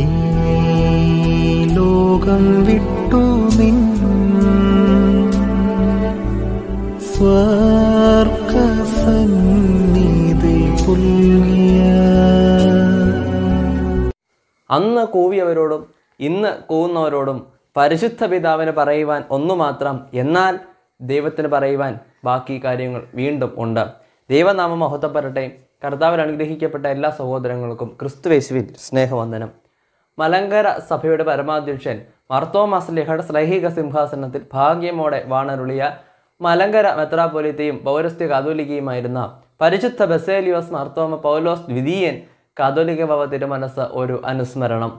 ഈ ലോകം വിട്ടു നിൻ അന്ന് കൂവിയവരോടും ഇന്ന് കൂവുന്നവരോടും പരിശുദ്ധ പിതാവിന് പറയുവാൻ ഒന്നു മാത്രം എന്നാൽ ദൈവത്തിന് പറയുവാൻ ബാക്കി കാര്യങ്ങൾ വീണ്ടും ഉണ്ട് ദൈവനാമം മഹത്വപ്പെടട്ടെ കർത്താവിൽ അനുഗ്രഹിക്കപ്പെട്ട എല്ലാ സഹോദരങ്ങൾക്കും ക്രിസ്തുവേശുവിൽ സ്നേഹവന്ദനം മലങ്കര സഭയുടെ പരമാധ്യക്ഷൻ മർത്തോമാ സ്ലിഹഡ് സ്ലൈഹിക സിംഹാസനത്തിൽ ഭാഗ്യമോടെ വാണരുളിയ മലങ്കര മെത്രാപൊലിത്തയും പൗരസ്ത്യ കാതോലികയുമായിരുന്ന പരിശുദ്ധ ബസേലിയോസ് മർത്തോമ പൗലോസ് ദ്വിതീയൻ കാതോലിക ഭവ തിരുമനസ് ഒരു അനുസ്മരണം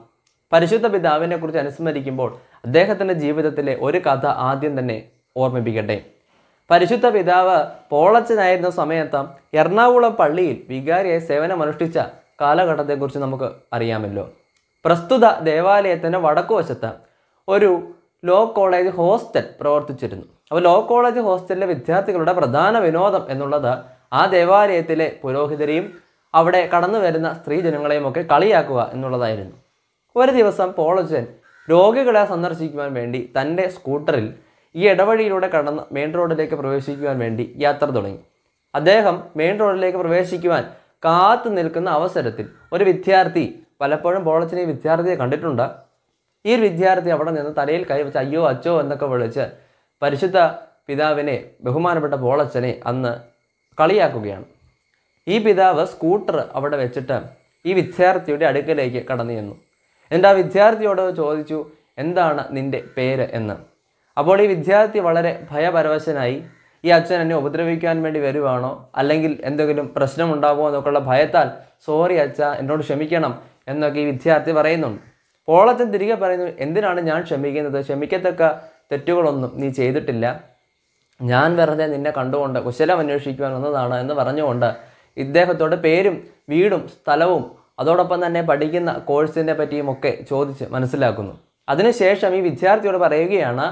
പരിശുദ്ധ പിതാവിനെ കുറിച്ച് അനുസ്മരിക്കുമ്പോൾ അദ്ദേഹത്തിൻ്റെ ജീവിതത്തിലെ ഒരു കഥ ആദ്യം തന്നെ ഓർമ്മിപ്പിക്കട്ടെ പരിശുദ്ധ പിതാവ് പോളച്ചനായിരുന്ന സമയത്ത് എറണാകുളം പള്ളിയിൽ വികാരിയായി സേവനമനുഷ്ഠിച്ച കാലഘട്ടത്തെക്കുറിച്ച് നമുക്ക് അറിയാമല്ലോ പ്രസ്തുത ദേവാലയത്തിൻ്റെ വടക്കുവശത്ത് ഒരു ലോ കോളേജ് ഹോസ്റ്റൽ പ്രവർത്തിച്ചിരുന്നു അപ്പോൾ ലോ കോളേജ് ഹോസ്റ്റലിലെ വിദ്യാർത്ഥികളുടെ പ്രധാന വിനോദം എന്നുള്ളത് ആ ദേവാലയത്തിലെ പുരോഹിതരെയും അവിടെ കടന്നു വരുന്ന സ്ത്രീജനങ്ങളെയും ഒക്കെ കളിയാക്കുക എന്നുള്ളതായിരുന്നു ഒരു ദിവസം പോളജൻ രോഗികളെ സന്ദർശിക്കുവാൻ വേണ്ടി തൻ്റെ സ്കൂട്ടറിൽ ഈ ഇടവഴിയിലൂടെ കടന്ന് മെയിൻ റോഡിലേക്ക് പ്രവേശിക്കുവാൻ വേണ്ടി യാത്ര തുടങ്ങി അദ്ദേഹം മെയിൻ റോഡിലേക്ക് പ്രവേശിക്കുവാൻ കാത്തു നിൽക്കുന്ന അവസരത്തിൽ ഒരു വിദ്യാർത്ഥി പലപ്പോഴും ഈ വിദ്യാർത്ഥിയെ കണ്ടിട്ടുണ്ട് ഈ ഒരു വിദ്യാർത്ഥി അവിടെ നിന്ന് തലയിൽ കൈവച്ച് അയ്യോ അച്ചോ എന്നൊക്കെ വിളിച്ച് പരിശുദ്ധ പിതാവിനെ ബഹുമാനപ്പെട്ട ബോളച്ചനെ അന്ന് കളിയാക്കുകയാണ് ഈ പിതാവ് സ്കൂട്ടർ അവിടെ വെച്ചിട്ട് ഈ വിദ്യാർത്ഥിയുടെ അടുക്കലേക്ക് കടന്നു ചെന്നു എന്നിട്ട് ആ വിദ്യാർത്ഥിയോട് ചോദിച്ചു എന്താണ് നിൻ്റെ പേര് എന്ന് അപ്പോൾ ഈ വിദ്യാർത്ഥി വളരെ ഭയപരവശനായി ഈ അച്ഛൻ എന്നെ ഉപദ്രവിക്കാൻ വേണ്ടി വരുവാണോ അല്ലെങ്കിൽ എന്തെങ്കിലും പ്രശ്നമുണ്ടാകുമോ എന്നൊക്കെയുള്ള ഭയത്താൽ സോറി അച്ഛ എന്നോട് ക്ഷമിക്കണം എന്നൊക്കെ ഈ വിദ്യാർത്ഥി പറയുന്നുണ്ട് പോളച്ചൻ തിരികെ പറയുന്നു എന്തിനാണ് ഞാൻ ക്ഷമിക്കുന്നത് ക്ഷമിക്കത്തക്ക തെറ്റുകളൊന്നും നീ ചെയ്തിട്ടില്ല ഞാൻ വെറുതെ നിന്നെ കണ്ടുകൊണ്ട് കുശലം അന്വേഷിക്കുവാൻ വന്നതാണ് എന്ന് പറഞ്ഞുകൊണ്ട് ഇദ്ദേഹത്തോട് പേരും വീടും സ്ഥലവും അതോടൊപ്പം തന്നെ പഠിക്കുന്ന കോഴ്സിനെ പറ്റിയുമൊക്കെ ചോദിച്ച് മനസ്സിലാക്കുന്നു അതിനുശേഷം ഈ വിദ്യാർത്ഥിയോട് പറയുകയാണ്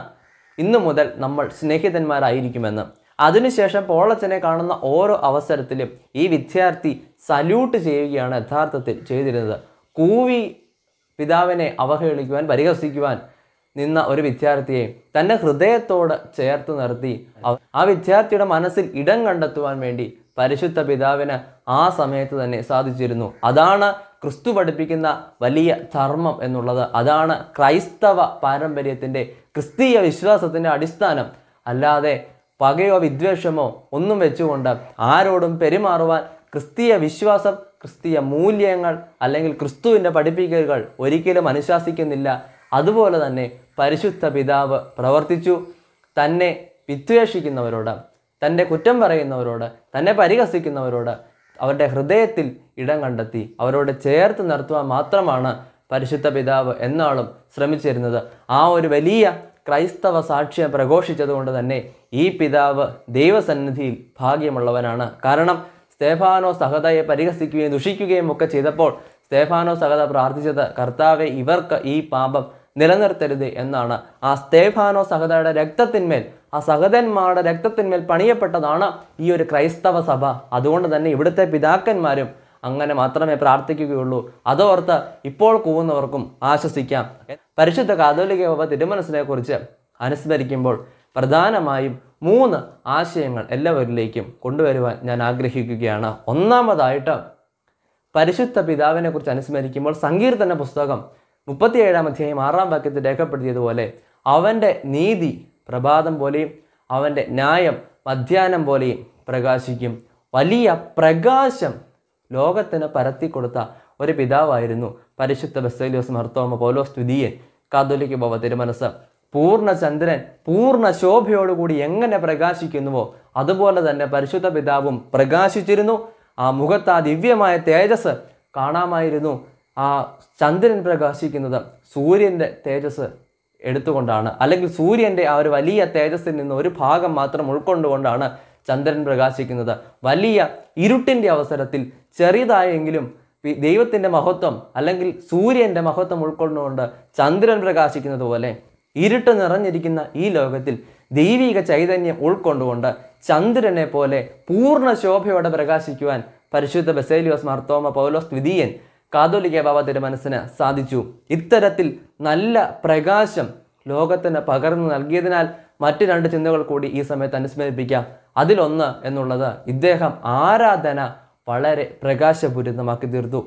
ഇന്നു മുതൽ നമ്മൾ സ്നേഹിതന്മാരായിരിക്കുമെന്ന് അതിനുശേഷം പോളച്ചനെ കാണുന്ന ഓരോ അവസരത്തിലും ഈ വിദ്യാർത്ഥി സല്യൂട്ട് ചെയ്യുകയാണ് യഥാർത്ഥത്തിൽ ചെയ്തിരുന്നത് കൂവി പിതാവിനെ അവഹേളിക്കുവാൻ പരിഹസിക്കുവാൻ നിന്ന ഒരു വിദ്യാർത്ഥിയെ തൻ്റെ ഹൃദയത്തോട് ചേർത്ത് നിർത്തി ആ വിദ്യാർത്ഥിയുടെ മനസ്സിൽ ഇടം കണ്ടെത്തുവാൻ വേണ്ടി പരിശുദ്ധ പിതാവിന് ആ സമയത്ത് തന്നെ സാധിച്ചിരുന്നു അതാണ് ക്രിസ്തു പഠിപ്പിക്കുന്ന വലിയ ധർമ്മം എന്നുള്ളത് അതാണ് ക്രൈസ്തവ പാരമ്പര്യത്തിൻ്റെ ക്രിസ്തീയ വിശ്വാസത്തിൻ്റെ അടിസ്ഥാനം അല്ലാതെ പകയോ വിദ്വേഷമോ ഒന്നും വെച്ചുകൊണ്ട് ആരോടും പെരുമാറുവാൻ ക്രിസ്തീയ വിശ്വാസം ക്രിസ്തീയ മൂല്യങ്ങൾ അല്ലെങ്കിൽ ക്രിസ്തുവിൻ്റെ പഠിപ്പിക്കലുകൾ ഒരിക്കലും അനുശാസിക്കുന്നില്ല അതുപോലെ തന്നെ പരിശുദ്ധ പിതാവ് പ്രവർത്തിച്ചു തന്നെ വിദ്വേഷിക്കുന്നവരോട് തൻ്റെ കുറ്റം പറയുന്നവരോട് തന്നെ പരിഹസിക്കുന്നവരോട് അവരുടെ ഹൃദയത്തിൽ ഇടം കണ്ടെത്തി അവരോട് ചേർത്ത് നിർത്തുവാൻ മാത്രമാണ് പരിശുദ്ധ പിതാവ് എന്നാളും ശ്രമിച്ചിരുന്നത് ആ ഒരു വലിയ ക്രൈസ്തവ സാക്ഷ്യം പ്രഘോഷിച്ചതുകൊണ്ട് തന്നെ ഈ പിതാവ് ദൈവസന്നിധിയിൽ ഭാഗ്യമുള്ളവനാണ് കാരണം സ്തേഫാനോ സഹതയെ പരിഹസിക്കുകയും ദുഷിക്കുകയും ഒക്കെ ചെയ്തപ്പോൾ സ്തേഫാനോ സഹത പ്രാർത്ഥിച്ചത് കർത്താവെ ഇവർക്ക് ഈ പാപം നിലനിർത്തരുത് എന്നാണ് ആ സ്തേഫാനോ സഹതയുടെ രക്തത്തിന്മേൽ ആ സഹതന്മാരുടെ രക്തത്തിന്മേൽ പണിയപ്പെട്ടതാണ് ഈ ഒരു ക്രൈസ്തവ സഭ അതുകൊണ്ട് തന്നെ ഇവിടുത്തെ പിതാക്കന്മാരും അങ്ങനെ മാത്രമേ പ്രാർത്ഥിക്കുകയുള്ളൂ അതോർത്ത് ഇപ്പോൾ കൂവുന്നവർക്കും ആശ്വസിക്കാം പരിശുദ്ധ കാതോലിക ബാബ തിരുമനസിനെ കുറിച്ച് അനുസ്മരിക്കുമ്പോൾ പ്രധാനമായും മൂന്ന് ആശയങ്ങൾ എല്ലാവരിലേക്കും കൊണ്ടുവരുവാൻ ഞാൻ ആഗ്രഹിക്കുകയാണ് ഒന്നാമതായിട്ട് പരിശുദ്ധ പിതാവിനെ കുറിച്ച് അനുസ്മരിക്കുമ്പോൾ സങ്കീർത്തന പുസ്തകം മുപ്പത്തിയേഴാം അധ്യായം ആറാം വാക്യത്തിൽ രേഖപ്പെടുത്തിയതുപോലെ അവൻ്റെ നീതി പ്രഭാതം പോലെയും അവൻ്റെ ന്യായം മധ്യാനം പോലെയും പ്രകാശിക്കും വലിയ പ്രകാശം ലോകത്തിന് കൊടുത്ത ഒരു പിതാവായിരുന്നു പരിശുദ്ധ ബസ്സേലിയോസ് മർത്തോമ പോലോസ് തുതിയൻ കാതോലിക്ക് ബോവ തിരുമനസ് പൂർണ്ണചന്ദ്രൻ പൂർണ്ണ ശോഭയോടുകൂടി എങ്ങനെ പ്രകാശിക്കുന്നുവോ അതുപോലെ തന്നെ പരിശുദ്ധ പിതാവും പ്രകാശിച്ചിരുന്നു ആ മുഖത്ത് ആ ദിവ്യമായ തേജസ് കാണാമായിരുന്നു ആ ചന്ദ്രൻ പ്രകാശിക്കുന്നത് സൂര്യൻ്റെ തേജസ് എടുത്തുകൊണ്ടാണ് അല്ലെങ്കിൽ സൂര്യൻ്റെ ആ ഒരു വലിയ തേജസ്സിൽ നിന്ന് ഒരു ഭാഗം മാത്രം ഉൾക്കൊണ്ടുകൊണ്ടാണ് ചന്ദ്രൻ പ്രകാശിക്കുന്നത് വലിയ ഇരുട്ടിൻ്റെ അവസരത്തിൽ ചെറിയതായെങ്കിലും ദൈവത്തിൻ്റെ മഹത്വം അല്ലെങ്കിൽ സൂര്യൻ്റെ മഹത്വം ഉൾക്കൊണ്ടുകൊണ്ട് ചന്ദ്രൻ പ്രകാശിക്കുന്നത് പോലെ ഇരുട്ട് നിറഞ്ഞിരിക്കുന്ന ഈ ലോകത്തിൽ ദൈവിക ചൈതന്യം ഉൾക്കൊണ്ടുകൊണ്ട് ചന്ദ്രനെ പോലെ പൂർണ്ണ ശോഭയോടെ പ്രകാശിക്കുവാൻ പരിശുദ്ധ ബസേലിയോസ് മാർത്തോമ പൗലോസ് ദ്വിതീയൻ കാതോലിക ബാബ മനസ്സിന് സാധിച്ചു ഇത്തരത്തിൽ നല്ല പ്രകാശം ലോകത്തിന് പകർന്നു നൽകിയതിനാൽ മറ്റു രണ്ട് ചിന്തകൾ കൂടി ഈ സമയത്ത് അനുസ്മരിപ്പിക്കാം അതിലൊന്ന് എന്നുള്ളത് ഇദ്ദേഹം ആരാധന വളരെ പ്രകാശപൂരിതമാക്കി തീർത്തു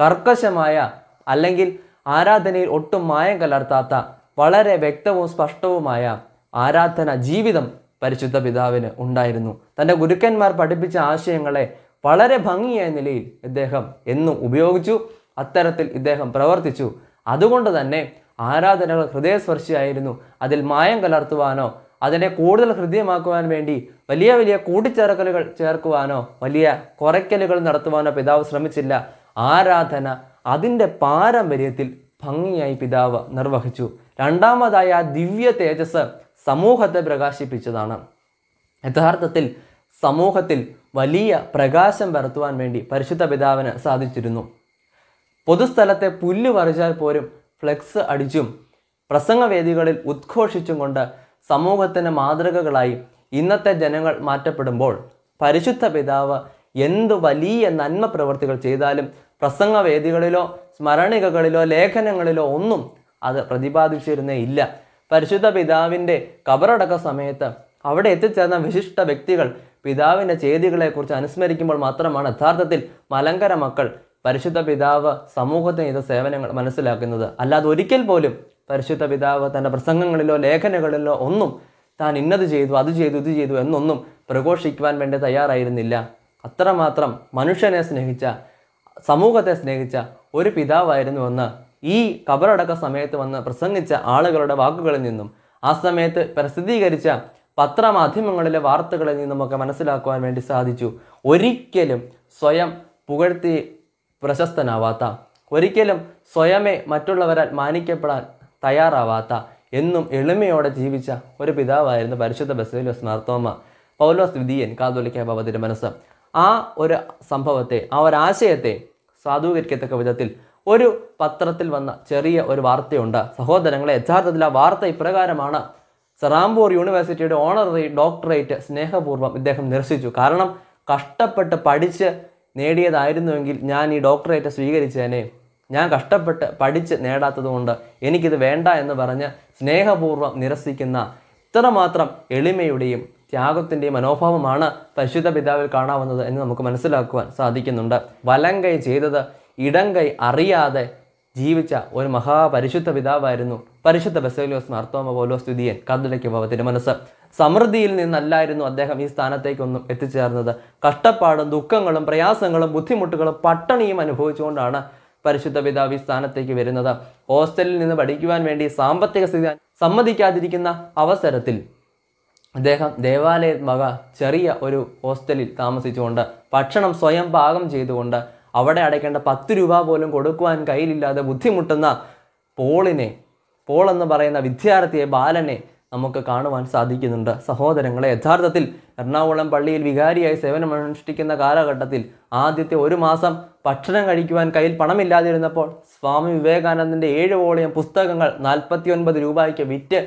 കർക്കശമായ അല്ലെങ്കിൽ ആരാധനയിൽ ഒട്ടും മായം കലർത്താത്ത വളരെ വ്യക്തവും സ്പഷ്ടവുമായ ആരാധന ജീവിതം പരിശുദ്ധ പിതാവിന് ഉണ്ടായിരുന്നു തൻ്റെ ഗുരുക്കന്മാർ പഠിപ്പിച്ച ആശയങ്ങളെ വളരെ ഭംഗിയായ നിലയിൽ ഇദ്ദേഹം എന്നും ഉപയോഗിച്ചു അത്തരത്തിൽ ഇദ്ദേഹം പ്രവർത്തിച്ചു അതുകൊണ്ട് തന്നെ ആരാധനകൾ ഹൃദയസ്പർശിയായിരുന്നു അതിൽ മായം കലർത്തുവാനോ അതിനെ കൂടുതൽ ഹൃദ്യമാക്കുവാൻ വേണ്ടി വലിയ വലിയ കൂട്ടിച്ചേർക്കലുകൾ ചേർക്കുവാനോ വലിയ കുറയ്ക്കലുകൾ നടത്തുവാനോ പിതാവ് ശ്രമിച്ചില്ല ആരാധന അതിൻ്റെ പാരമ്പര്യത്തിൽ ഭംഗിയായി പിതാവ് നിർവഹിച്ചു രണ്ടാമതായി ആ ദിവ്യ തേജസ് സമൂഹത്തെ പ്രകാശിപ്പിച്ചതാണ് യഥാർത്ഥത്തിൽ സമൂഹത്തിൽ വലിയ പ്രകാശം പരത്തുവാൻ വേണ്ടി പരിശുദ്ധ പിതാവിന് സാധിച്ചിരുന്നു പൊതുസ്ഥലത്തെ പുല്ല് പറിച്ചാൽ പോലും ഫ്ലെക്സ് അടിച്ചും പ്രസംഗവേദികളിൽ ഉദ്ഘോഷിച്ചും കൊണ്ട് സമൂഹത്തിൻ്റെ മാതൃകകളായി ഇന്നത്തെ ജനങ്ങൾ മാറ്റപ്പെടുമ്പോൾ പരിശുദ്ധ പിതാവ് എന്ത് വലിയ നന്മ പ്രവർത്തികൾ ചെയ്താലും പ്രസംഗവേദികളിലോ സ്മരണികകളിലോ ലേഖനങ്ങളിലോ ഒന്നും അത് പ്രതിപാദിച്ചിരുന്നേ ഇല്ല പരിശുദ്ധ പിതാവിൻ്റെ കബറടക്ക സമയത്ത് അവിടെ എത്തിച്ചേർന്ന വിശിഷ്ട വ്യക്തികൾ പിതാവിൻ്റെ ചെയ്തികളെക്കുറിച്ച് അനുസ്മരിക്കുമ്പോൾ മാത്രമാണ് യഥാർത്ഥത്തിൽ മലങ്കര മക്കൾ പരിശുദ്ധ പിതാവ് സമൂഹത്തിന് ചെയ്ത സേവനങ്ങൾ മനസ്സിലാക്കുന്നത് അല്ലാതെ ഒരിക്കൽ പോലും പരിശുദ്ധ പിതാവ് തൻ്റെ പ്രസംഗങ്ങളിലോ ലേഖനങ്ങളിലോ ഒന്നും താൻ ഇന്നത് ചെയ്തു അത് ചെയ്തു ഇത് ചെയ്തു എന്നൊന്നും പ്രഘോഷിക്കുവാൻ വേണ്ടി തയ്യാറായിരുന്നില്ല അത്രമാത്രം മനുഷ്യനെ സ്നേഹിച്ച സമൂഹത്തെ സ്നേഹിച്ച ഒരു പിതാവായിരുന്നു എന്ന് ഈ കബറടക്ക സമയത്ത് വന്ന് പ്രസംഗിച്ച ആളുകളുടെ വാക്കുകളിൽ നിന്നും ആ സമയത്ത് പ്രസിദ്ധീകരിച്ച പത്രമാധ്യമങ്ങളിലെ വാർത്തകളിൽ നിന്നുമൊക്കെ മനസ്സിലാക്കുവാൻ വേണ്ടി സാധിച്ചു ഒരിക്കലും സ്വയം പുകഴ്ത്തി പ്രശസ്തനാവാത്ത ഒരിക്കലും സ്വയമേ മറ്റുള്ളവരാൽ മാനിക്കപ്പെടാൻ തയ്യാറാവാത്ത എന്നും എളിമയോടെ ജീവിച്ച ഒരു പിതാവായിരുന്നു പരിശുദ്ധ ബസേലോസ് മാർത്തോമ പൗലോസ് ദ്വിതീയൻ കാതോലിക്ക ഭവതിൻ്റെ മനസ്സ് ആ ഒരു സംഭവത്തെ ആ ഒരു ആശയത്തെ സാധൂകരിക്കത്തക്ക വിധത്തിൽ ഒരു പത്രത്തിൽ വന്ന ചെറിയ ഒരു വാർത്തയുണ്ട് സഹോദരങ്ങളെ യഥാർത്ഥത്തിൽ ആ വാർത്ത ഇപ്രകാരമാണ് സെറാംപൂർ യൂണിവേഴ്സിറ്റിയുടെ ഓണററി ഡോക്ടറേറ്റ് സ്നേഹപൂർവ്വം ഇദ്ദേഹം നിരസിച്ചു കാരണം കഷ്ടപ്പെട്ട് പഠിച്ച് നേടിയതായിരുന്നുവെങ്കിൽ ഞാൻ ഈ ഡോക്ടറേറ്റ് സ്വീകരിച്ചേനെ ഞാൻ കഷ്ടപ്പെട്ട് പഠിച്ച് നേടാത്തതുകൊണ്ട് എനിക്കിത് വേണ്ട എന്ന് പറഞ്ഞ് സ്നേഹപൂർവ്വം നിരസിക്കുന്ന ഇത്രമാത്രം എളിമയുടെയും ത്യാഗത്തിൻ്റെയും മനോഭാവമാണ് പരിശുദ്ധ പിതാവിൽ കാണാവുന്നത് എന്ന് നമുക്ക് മനസ്സിലാക്കുവാൻ സാധിക്കുന്നുണ്ട് വലങ്കൈ ചെയ്തത് ഇടം കൈ അറിയാതെ ജീവിച്ച ഒരു മഹാപരിശുദ്ധ പിതാവായിരുന്നു പരിശുദ്ധ ബസേലിയോസ് മാർത്തോമ പോലോ സ്തുതിയൻ കതിലയ്ക്ക് ഭവത്തിൻ്റെ മനസ്സ് സമൃദ്ധിയിൽ നിന്നല്ലായിരുന്നു അദ്ദേഹം ഈ സ്ഥാനത്തേക്കൊന്നും എത്തിച്ചേർന്നത് കഷ്ടപ്പാടും ദുഃഖങ്ങളും പ്രയാസങ്ങളും ബുദ്ധിമുട്ടുകളും പട്ടണിയും അനുഭവിച്ചുകൊണ്ടാണ് പരിശുദ്ധ പിതാവ് ഈ സ്ഥാനത്തേക്ക് വരുന്നത് ഹോസ്റ്റലിൽ നിന്ന് പഠിക്കുവാൻ വേണ്ടി സാമ്പത്തിക സ്ഥിതി സമ്മതിക്കാതിരിക്കുന്ന അവസരത്തിൽ അദ്ദേഹം ദേവാലയ മക ചെറിയ ഒരു ഹോസ്റ്റലിൽ താമസിച്ചുകൊണ്ട് ഭക്ഷണം സ്വയം പാകം ചെയ്തുകൊണ്ട് അവിടെ അടയ്ക്കേണ്ട പത്ത് രൂപ പോലും കൊടുക്കുവാൻ കയ്യിലില്ലാതെ ബുദ്ധിമുട്ടുന്ന പോളിനെ പോൾ എന്ന് പറയുന്ന വിദ്യാർത്ഥിയെ ബാലനെ നമുക്ക് കാണുവാൻ സാധിക്കുന്നുണ്ട് സഹോദരങ്ങളെ യഥാർത്ഥത്തിൽ എറണാകുളം പള്ളിയിൽ വികാരിയായി സേവനമനുഷ്ഠിക്കുന്ന കാലഘട്ടത്തിൽ ആദ്യത്തെ ഒരു മാസം ഭക്ഷണം കഴിക്കുവാൻ കയ്യിൽ പണമില്ലാതിരുന്നപ്പോൾ സ്വാമി വിവേകാനന്ദൻ്റെ ഏഴ് വോളിയം പുസ്തകങ്ങൾ ഒൻപത് രൂപയ്ക്ക് വിറ്റ്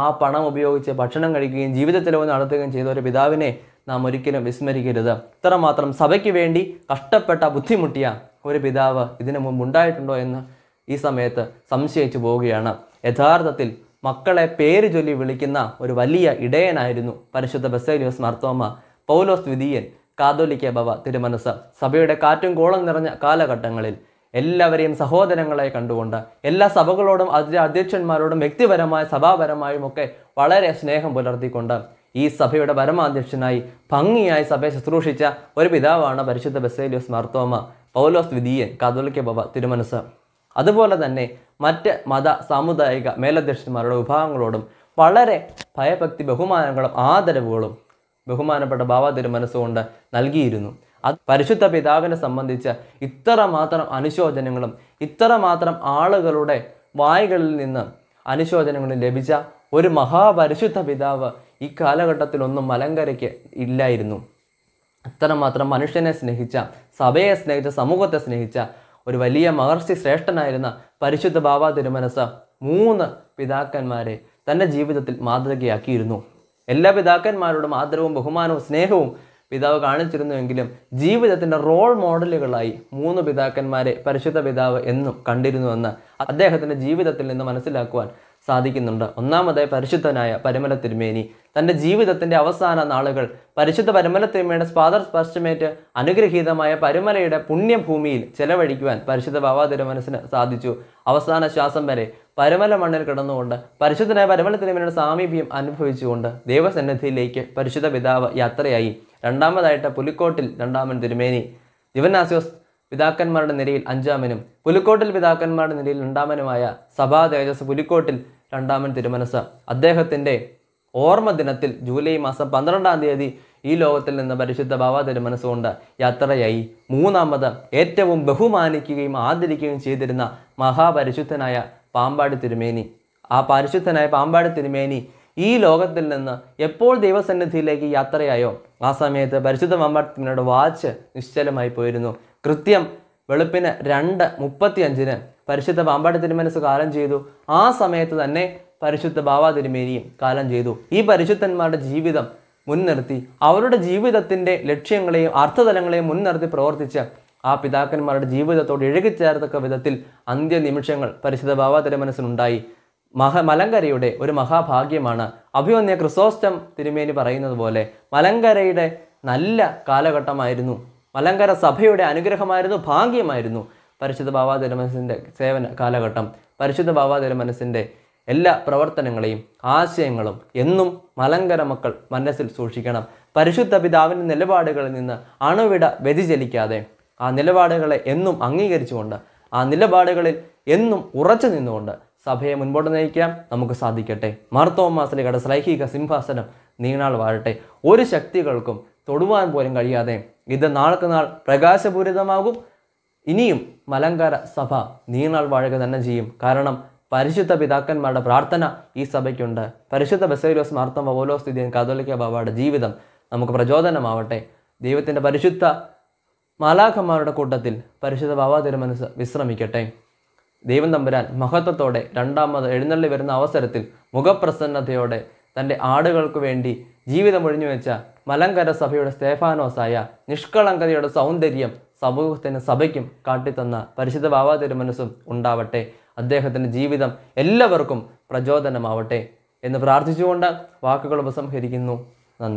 ആ പണം ഉപയോഗിച്ച് ഭക്ഷണം കഴിക്കുകയും ജീവിത ചെലവ് നടത്തുകയും ചെയ്ത ഒരു പിതാവിനെ നാം ഒരിക്കലും വിസ്മരിക്കരുത് ഇത്രമാത്രം സഭയ്ക്ക് വേണ്ടി കഷ്ടപ്പെട്ട ബുദ്ധിമുട്ടിയ ഒരു പിതാവ് ഇതിനു മുമ്പ് ഉണ്ടായിട്ടുണ്ടോ എന്ന് ഈ സമയത്ത് സംശയിച്ചു പോവുകയാണ് യഥാർത്ഥത്തിൽ മക്കളെ പേര് ചൊല്ലി വിളിക്കുന്ന ഒരു വലിയ ഇടയനായിരുന്നു പരിശുദ്ധ ബസേലിയോസ് മർത്തോമ പൗലോസ് ദ്വിതീയൻ കാതോലിക്ക ഭവ തിരുമനസ് സഭയുടെ കാറ്റും കോളം നിറഞ്ഞ കാലഘട്ടങ്ങളിൽ എല്ലാവരെയും സഹോദരങ്ങളെ കണ്ടുകൊണ്ട് എല്ലാ സഭകളോടും അതിലെ അധ്യക്ഷന്മാരോടും വ്യക്തിപരമായ സഭാപരമായും ഒക്കെ വളരെ സ്നേഹം പുലർത്തിക്കൊണ്ട് ഈ സഭയുടെ പരമാധ്യക്ഷനായി ഭംഗിയായി സഭയെ ശുശ്രൂഷിച്ച ഒരു പിതാവാണ് പരിശുദ്ധ ബസേലിയോസ് മാർത്തോമ പൗലോസ് ദ്വിതീയൻ കാതോലിക്ക ബബ തിരുമനസ് അതുപോലെ തന്നെ മറ്റ് മത സാമുദായിക മേലധ്യക്ഷന്മാരുടെ വിഭാഗങ്ങളോടും വളരെ ഭയഭക്തി ബഹുമാനങ്ങളും ആദരവുകളും ബഹുമാനപ്പെട്ട ബാബ തിരുമനസ്സുകൊണ്ട് നൽകിയിരുന്നു അത് പരിശുദ്ധ പിതാവിനെ സംബന്ധിച്ച് ഇത്രമാത്രം അനുശോചനങ്ങളും ഇത്രമാത്രം ആളുകളുടെ വായികളിൽ നിന്ന് അനുശോചനങ്ങളും ലഭിച്ച ഒരു മഹാപരിശുദ്ധ പിതാവ് ഈ കാലഘട്ടത്തിലൊന്നും മലങ്കരയ്ക്ക് ഇല്ലായിരുന്നു അത്രമാത്രം മനുഷ്യനെ സ്നേഹിച്ച സഭയെ സ്നേഹിച്ച സമൂഹത്തെ സ്നേഹിച്ച ഒരു വലിയ മഹർഷി ശ്രേഷ്ഠനായിരുന്ന പരിശുദ്ധ ബാബ തിരുമനസ് മൂന്ന് പിതാക്കന്മാരെ തൻ്റെ ജീവിതത്തിൽ മാതൃകയാക്കിയിരുന്നു എല്ലാ പിതാക്കന്മാരോടും ആദരവും ബഹുമാനവും സ്നേഹവും പിതാവ് കാണിച്ചിരുന്നുവെങ്കിലും ജീവിതത്തിൻ്റെ റോൾ മോഡലുകളായി മൂന്ന് പിതാക്കന്മാരെ പരിശുദ്ധ പിതാവ് എന്നും കണ്ടിരുന്നുവെന്ന് അദ്ദേഹത്തിൻ്റെ ജീവിതത്തിൽ നിന്ന് മനസ്സിലാക്കുവാൻ സാധിക്കുന്നുണ്ട് ഒന്നാമതായി പരിശുദ്ധനായ പരിമല തിരുമേനി തൻ്റെ ജീവിതത്തിൻ്റെ അവസാന നാളുകൾ പരിശുദ്ധ പരിമല തിരുമേനിയുടെ സ്പാദർ സ്പർശമേറ്റ് അനുഗ്രഹീതമായ പരിമലയുടെ പുണ്യഭൂമിയിൽ ചെലവഴിക്കുവാൻ പരിശുദ്ധ ബാബാ തിരുമനസിന് സാധിച്ചു അവസാന ശ്വാസം വരെ പരിമല മണ്ണിൽ കിടന്നുകൊണ്ട് പരിശുദ്ധനായ പരിമല തിരുമേനിയുടെ സാമീപ്യം അനുഭവിച്ചുകൊണ്ട് ദൈവസന്നിധിയിലേക്ക് പരിശുദ്ധ പിതാവ് യാത്രയായി രണ്ടാമതായിട്ട് പുലിക്കോട്ടിൽ രണ്ടാമൻ തിരുമേനി ജീവനാസ്യോസ് പിതാക്കന്മാരുടെ നിരയിൽ അഞ്ചാമനും പുലിക്കോട്ടിൽ പിതാക്കന്മാരുടെ നിരയിൽ രണ്ടാമനുമായ സഭാ തേജസ് പുലിക്കോട്ടിൽ രണ്ടാമൻ തിരുമനസ് അദ്ദേഹത്തിൻ്റെ ഓർമ്മ ദിനത്തിൽ ജൂലൈ മാസം പന്ത്രണ്ടാം തീയതി ഈ ലോകത്തിൽ നിന്ന് പരിശുദ്ധ ബാബ കൊണ്ട് യാത്രയായി മൂന്നാമത് ഏറ്റവും ബഹുമാനിക്കുകയും ആദരിക്കുകയും ചെയ്തിരുന്ന മഹാപരിശുദ്ധനായ പാമ്പാടി തിരുമേനി ആ പരിശുദ്ധനായ പാമ്പാടി തിരുമേനി ഈ ലോകത്തിൽ നിന്ന് എപ്പോൾ ദൈവസന്നിധിയിലേക്ക് യാത്രയായോ ആ സമയത്ത് പരിശുദ്ധ പാമ്പാടി വാച്ച് നിശ്ചലമായി പോയിരുന്നു കൃത്യം വെളുപ്പിന് രണ്ട് മുപ്പത്തി അഞ്ചിന് പരിശുദ്ധ പാമ്പാട്ട് തിരുമനസ് കാലം ചെയ്തു ആ സമയത്ത് തന്നെ പരിശുദ്ധ ബാബ തിരുമേനിയും കാലം ചെയ്തു ഈ പരിശുദ്ധന്മാരുടെ ജീവിതം മുൻനിർത്തി അവരുടെ ജീവിതത്തിൻ്റെ ലക്ഷ്യങ്ങളെയും അർത്ഥതലങ്ങളെയും മുൻനിർത്തി പ്രവർത്തിച്ച് ആ പിതാക്കന്മാരുടെ ജീവിതത്തോട് ഇഴകിച്ചേർത്തക്ക വിധത്തിൽ അന്ത്യനിമിഷങ്ങൾ പരിശുദ്ധ ബാബ തിരുമനസ്സിനുണ്ടായി മഹ മലങ്കരയുടെ ഒരു മഹാഭാഗ്യമാണ് അഭിമന്യ ക്രിസോസ്റ്റം തിരുമേനി പറയുന്നത് പോലെ മലങ്കരയുടെ നല്ല കാലഘട്ടമായിരുന്നു മലങ്കര സഭയുടെ അനുഗ്രഹമായിരുന്നു ഭാഗ്യമായിരുന്നു പരിശുദ്ധ ബാബാതിര മനസ്സിൻ്റെ സേവന കാലഘട്ടം പരിശുദ്ധ ബാബാതിര മനസ്സിൻ്റെ എല്ലാ പ്രവർത്തനങ്ങളെയും ആശയങ്ങളും എന്നും മലങ്കര മക്കൾ മനസ്സിൽ സൂക്ഷിക്കണം പരിശുദ്ധ പിതാവിൻ്റെ നിലപാടുകളിൽ നിന്ന് അണുവിട വ്യതിചലിക്കാതെ ആ നിലപാടുകളെ എന്നും അംഗീകരിച്ചുകൊണ്ട് ആ നിലപാടുകളിൽ എന്നും ഉറച്ചു നിന്നുകൊണ്ട് സഭയെ മുൻപോട്ട് നയിക്കാം നമുക്ക് സാധിക്കട്ടെ മാർത്തോമാസലികട സ്ലൈഹിക സിംഹാസനം നീണാൾ വാഴട്ടെ ഒരു ശക്തികൾക്കും തൊടുവാൻ പോലും കഴിയാതെ ഇത് നാൾക്ക് നാൾ പ്രകാശപൂരിതമാകും ഇനിയും മലങ്കര സഭ നീണാൾ വാഴക തന്നെ ചെയ്യും കാരണം പരിശുദ്ധ പിതാക്കന്മാരുടെ പ്രാർത്ഥന ഈ സഭയ്ക്കുണ്ട് പരിശുദ്ധ ബസേലോസ് മാർത്തം ഓലോ സ്ഥിതിയും കാതോലിക്ക ബാബയുടെ ജീവിതം നമുക്ക് പ്രചോദനമാവട്ടെ ദൈവത്തിൻ്റെ പരിശുദ്ധ മാലാഖന്മാരുടെ കൂട്ടത്തിൽ പരിശുദ്ധ ബാബാ തിരുമനസ് വിശ്രമിക്കട്ടെ ദൈവം തമ്പുരാൻ മഹത്വത്തോടെ രണ്ടാമത് എഴുന്നള്ളി വരുന്ന അവസരത്തിൽ മുഖപ്രസന്നതയോടെ തൻ്റെ ആടുകൾക്ക് വേണ്ടി ജീവിതമൊഴിഞ്ഞു വെച്ച മലങ്കര സഭയുടെ സ്തേഫാനോസായ നിഷ്കളങ്കതയുടെ സൗന്ദര്യം സമൂഹത്തിന് സഭയ്ക്കും കാട്ടിത്തന്ന പരിശുദ്ധ ബാബാ തിരുമനസ്സും ഉണ്ടാവട്ടെ അദ്ദേഹത്തിൻ്റെ ജീവിതം എല്ലാവർക്കും പ്രചോദനമാവട്ടെ എന്ന് പ്രാർത്ഥിച്ചുകൊണ്ട് വാക്കുകൾ ഉപസംഹരിക്കുന്നു നന്ദി